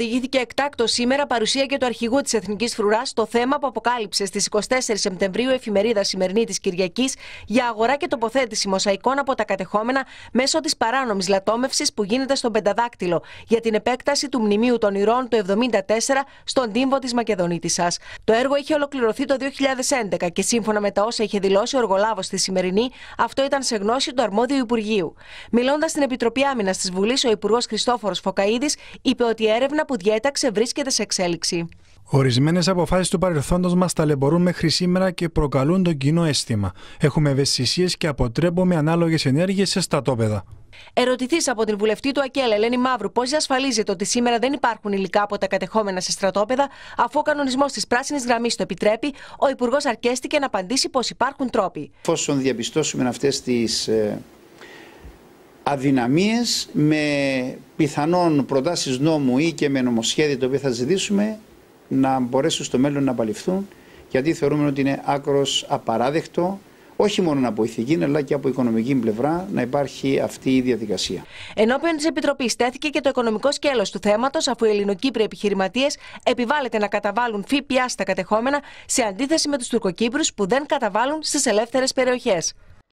Οδηγήθηκε εκτάκτο σήμερα παρουσία και του αρχηγού της Εθνικής Φρουράς στο θέμα που αποκάλυψε στις 24 Σεπτεμβρίου εφημερίδα σημερινή της Κυριακής για αγορά και τοποθέτηση μοσαϊκών από τα κατεχόμενα μέσω της παράνομης λατόμευσης που γίνεται στον Πενταδάκτυλο για την επέκταση του Μνημείου των Ηρών του 1974 στον τύμβο της Μακεδονίτησα. Το έργο είχε ολοκληρωθεί το 2011 και σύμφωνα με τα όσα είχε δηλώσει ο εργολάβος στη σημερινή, αυτό ήταν σε γνώση του αρμόδιου Υπουργείου. Μιλώντας στην Επιτροπή Άμυνας της Βουλής, ο Υπουργός Χριστόφορος Φωκαίδης είπε ότι η έρευνα που διέταξε βρίσκεται σε εξέλιξη. Ορισμένες αποφάσεις του παρελθόντος μας ταλαιπωρούν μέχρι σήμερα και προκαλούν τον κοινό αίσθημα. Έχουμε ευαισθησίες και αποτρέπουμε ανάλογες ενέργειες σε στρατόπεδα. Ερωτηθείς από την βουλευτή του Ακέλα Ελένη Μαύρου, πώς διασφαλίζεται ότι σήμερα δεν υπάρχουν υλικά από τα κατεχόμενα σε στρατόπεδα, αφού ο κανονισμός της πράσινης γραμμής το επιτρέπει, ο Υπουργός αρκέστηκε να απαντήσει πως υπάρχουν τρόποι. Εφόσον διαπιστώσουμε αυτές τις ε, αδυναμίες με πιθανόν προτάσεις νόμου ή και με νομοσχέδια το οποίο θα ζητήσουμε να μπορέσουν στο μέλλον να απαλληφθούν γιατί θεωρούμε ότι είναι άκρος απαράδεκτο όχι μόνο από ηθική, αλλά και από οικονομική πλευρά να υπάρχει αυτή η διαδικασία. Ενώπιον της Επιτροπής στέθηκε και το οικονομικό σκέλος του θέματος, αφού οι ελληνοκύπροι επιχειρηματίες επιβάλλεται να καταβάλουν ΦΠΑ στα κατεχόμενα, σε αντίθεση με τους Τουρκοκύπρου που δεν καταβάλουν στις ελεύθερες περιοχές.